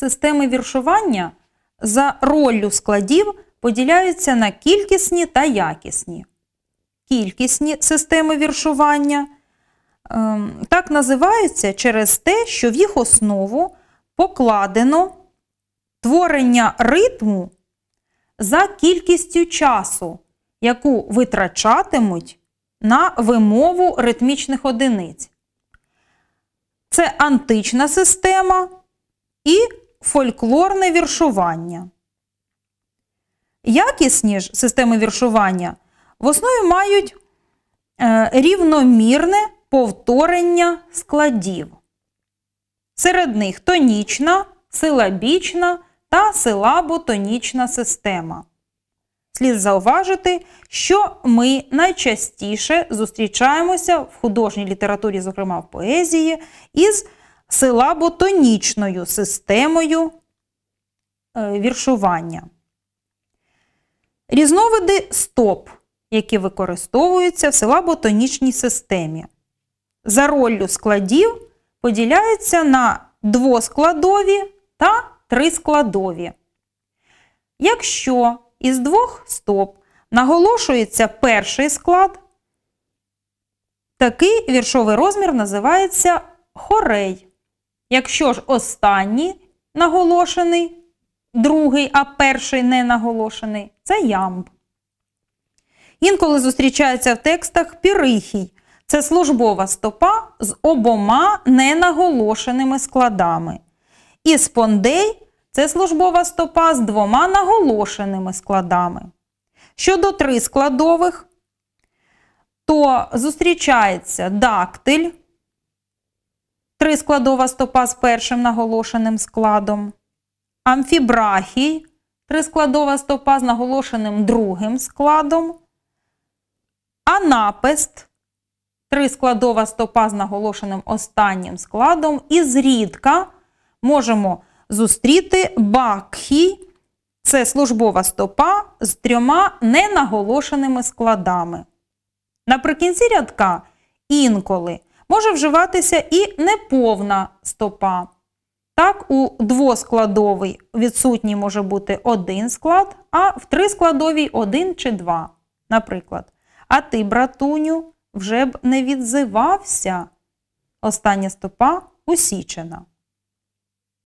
системи віршування за роллю складів поділяються на кількісні та якісні. Кількісні системи віршування ем, так називаються через те, що в їх основу покладено творення ритму за кількістю часу, яку витрачатимуть на вимову ритмічних одиниць. Це антична система і фольклорне віршування. Якісні ж системи віршування в основі мають е, рівномірне повторення складів. Серед них тонічна, силабічна та силаботонічна система. Слід зауважити, що ми найчастіше зустрічаємося в художній літературі, зокрема в поезії, із силаботонічною системою е, віршування. Різновиди стоп, які використовуються в силаботонічній системі. За роллю складів поділяються на двоскладові та трискладові. Якщо із двох стоп наголошується перший склад, такий віршовий розмір називається хорей. Якщо ж останній наголошений, другий, а перший не наголошений це ямб. Інколи зустрічається в текстах пірихій. Це службова стопа з обома ненаголошеними складами. І спондей це службова стопа з двома наголошеними складами. Щодо трискладових, то зустрічається дактиль, трискладова стопа з першим наголошеним складом, амфібрахій, трискладова стопа з наголошеним другим складом, анапест, трискладова стопа з наголошеним останнім складом, і зрідка можемо зустріти бакхій, це службова стопа з трьома ненаголошеними складами. Наприкінці рядка інколи може вживатися і неповна стопа. Так, у двоскладовий відсутній може бути один склад, а в трискладовій один чи два. Наприклад, а ти, братуню, вже б не відзивався. Остання стопа усічена.